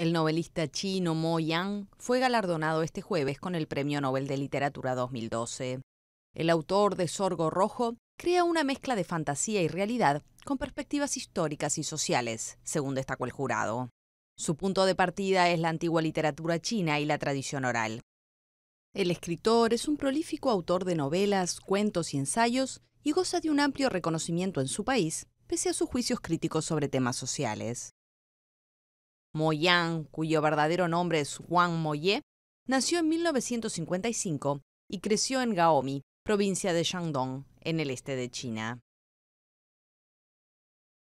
El novelista chino Mo Yang fue galardonado este jueves con el Premio Nobel de Literatura 2012. El autor de Sorgo Rojo crea una mezcla de fantasía y realidad con perspectivas históricas y sociales, según destacó el jurado. Su punto de partida es la antigua literatura china y la tradición oral. El escritor es un prolífico autor de novelas, cuentos y ensayos y goza de un amplio reconocimiento en su país, pese a sus juicios críticos sobre temas sociales. Moyang, cuyo verdadero nombre es Juan Moye, nació en 1955 y creció en Gaomi, provincia de Shandong, en el este de China.